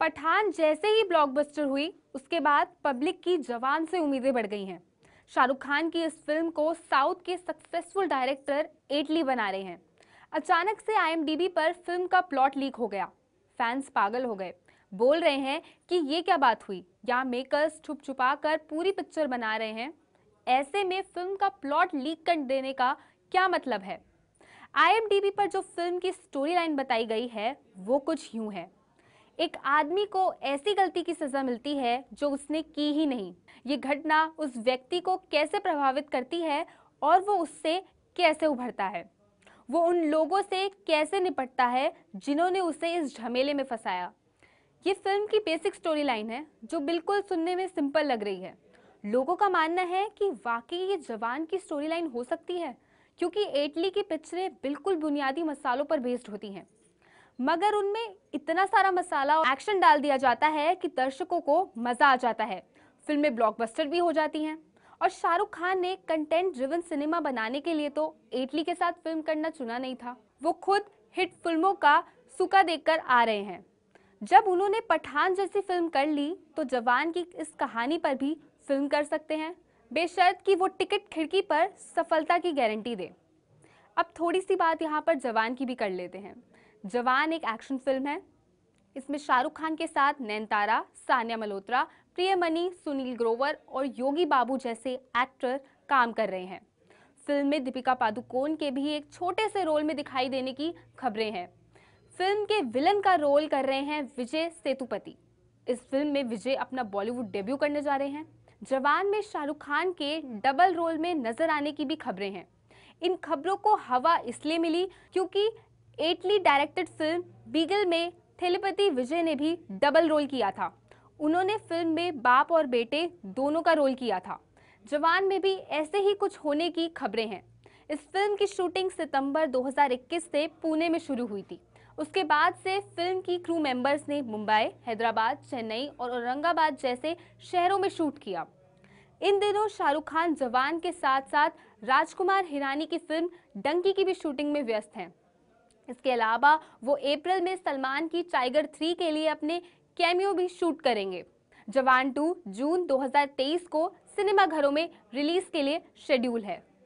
पठान जैसे ही ब्लॉकबस्टर हुई उसके बाद पब्लिक की जवान से उम्मीदें बढ़ गई हैं शाहरुख खान की इस फिल्म को साउथ के सक्सेसफुल डायरेक्टर एटली बना रहे हैं अचानक से आईएमडीबी पर फिल्म का प्लॉट लीक हो गया फैंस पागल हो गए बोल रहे हैं कि ये क्या बात हुई या मेकर्स छुप छुपा कर पूरी पिक्चर बना रहे हैं ऐसे में फिल्म का प्लॉट लीक कर देने का क्या मतलब है आईएमडीबी पर जो फिल्म की स्टोरी लाइन बताई गई है वो कुछ यूं है एक आदमी को ऐसी गलती की सजा मिलती है जो उसने की ही नहीं ये घटना उस व्यक्ति को कैसे प्रभावित करती है और वो उससे कैसे उभरता है वो उन लोगों से कैसे निपटता है जिन्होंने उसे इस झमेले में फंसाया ये फिल्म की बेसिक स्टोरी लाइन है जो बिल्कुल सुनने में सिंपल लग रही है लोगों का मानना है कि वाकई ये जवान की स्टोरी लाइन हो सकती है क्योंकि एटली की पिक्चरें बिल्कुल बुनियादी मसालों पर बेस्ड होती हैं मगर उनमें इतना सारा मसाला और एक्शन डाल दिया जाता है कि दर्शकों को मजा आ जाता है फिल्में ब्लॉकबस्टर भी हो जाती हैं और शाहरुख खान ने कंटेंट ड्रिवन सिनेमा बनाने के लिए तो एटली के साथ फिल्म करना चुना नहीं था वो खुद हिट फिल्मों का सुखा देख आ रहे हैं जब उन्होंने पठान जैसी फिल्म कर ली तो जवान की इस कहानी पर भी फिल्म कर सकते हैं बेशर्त कि वो टिकट खिड़की पर सफलता की गारंटी दे अब थोड़ी सी बात यहाँ पर जवान की भी कर लेते हैं जवान एक एक्शन फिल्म है इसमें शाहरुख खान के साथ नैनतारा सानिया मल्होत्रा प्रियमणि सुनील ग्रोवर और योगी बाबू जैसे एक्टर काम कर रहे हैं फिल्म में दीपिका पादुकोण के भी एक छोटे से रोल में दिखाई देने की खबरें हैं फिल्म के विलन का रोल कर रहे हैं विजय सेतुपति इस फिल्म में विजय अपना बॉलीवुड डेब्यू करने जा रहे हैं जवान में शाहरुख खान के डबल रोल में नजर आने की भी खबरें हैं इन खबरों को हवा इसलिए मिली क्योंकि एटली डायरेक्टेड फिल्म बीगल में थेलेपति विजय ने भी डबल रोल किया था उन्होंने फिल्म में बाप और बेटे दोनों का रोल किया था जवान में भी ऐसे ही कुछ होने की खबरें हैं इस फिल्म की शूटिंग सितंबर 2021 से पुणे में शुरू हुई थी उसके बाद से फिल्म की क्रू मेंबर्स ने मुंबई हैदराबाद चेन्नई और औरंगाबाद जैसे शहरों में शूट किया इन दिनों शाहरुख खान जवान के साथ साथ राजकुमार हिरानी की फिल्म डंकी की भी शूटिंग में व्यस्त हैं इसके अलावा वो अप्रैल में सलमान की टाइगर थ्री के लिए अपने कैमियो भी शूट करेंगे जवान टू जून 2023 को सिनेमाघरों में रिलीज के लिए शेड्यूल है